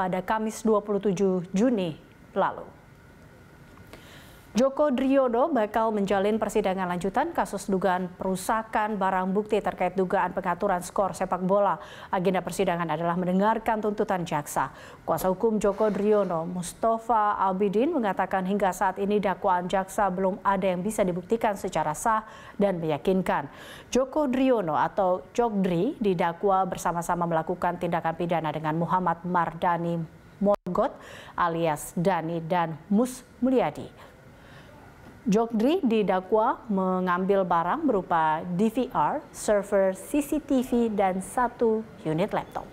pada Kamis 27 Juni lalu. Joko Driyono bakal menjalin persidangan lanjutan kasus dugaan perusakan barang bukti terkait dugaan pengaturan skor sepak bola. Agenda persidangan adalah mendengarkan tuntutan jaksa. Kuasa hukum Joko Driyono Mustafa Albidin mengatakan hingga saat ini dakwaan jaksa belum ada yang bisa dibuktikan secara sah dan meyakinkan. Joko Driyono atau Jokdri didakwa bersama-sama melakukan tindakan pidana dengan Muhammad Mardani Morgot alias Dani dan Mus Mulyadi. Jokdri didakwa mengambil barang berupa DVR, server CCTV, dan satu unit laptop.